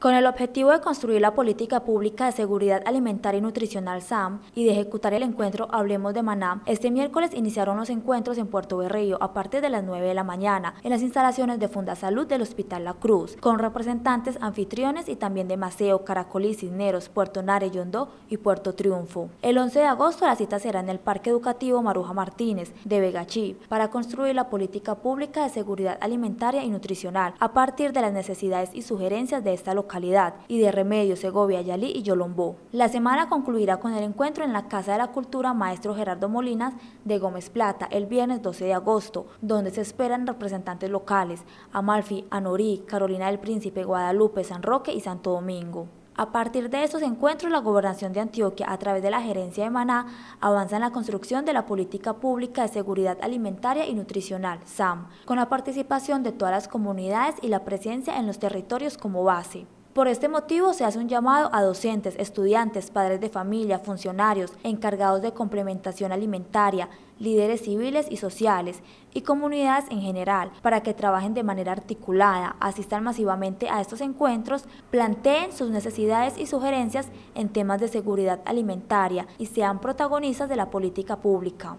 Con el objetivo de construir la política pública de seguridad alimentaria y nutricional SAM y de ejecutar el encuentro Hablemos de Maná, este miércoles iniciaron los encuentros en Puerto Berrío a partir de las 9 de la mañana en las instalaciones de Salud del Hospital La Cruz, con representantes anfitriones y también de Maceo, Caracolí, Cisneros, Puerto Nare, Yondó y Puerto Triunfo. El 11 de agosto la cita será en el Parque Educativo Maruja Martínez de Vegachí para construir la política pública de seguridad alimentaria y nutricional a partir de las necesidades y sugerencias de esta localidad y de Remedio, Segovia, Yalí y Yolombó. La semana concluirá con el encuentro en la Casa de la Cultura Maestro Gerardo Molinas de Gómez Plata el viernes 12 de agosto, donde se esperan representantes locales, Amalfi, Anorí, Carolina del Príncipe, Guadalupe, San Roque y Santo Domingo. A partir de estos encuentros, la Gobernación de Antioquia, a través de la Gerencia de Maná, avanza en la construcción de la Política Pública de Seguridad Alimentaria y Nutricional, SAM, con la participación de todas las comunidades y la presencia en los territorios como base. Por este motivo se hace un llamado a docentes, estudiantes, padres de familia, funcionarios, encargados de complementación alimentaria, líderes civiles y sociales y comunidades en general para que trabajen de manera articulada, asistan masivamente a estos encuentros, planteen sus necesidades y sugerencias en temas de seguridad alimentaria y sean protagonistas de la política pública.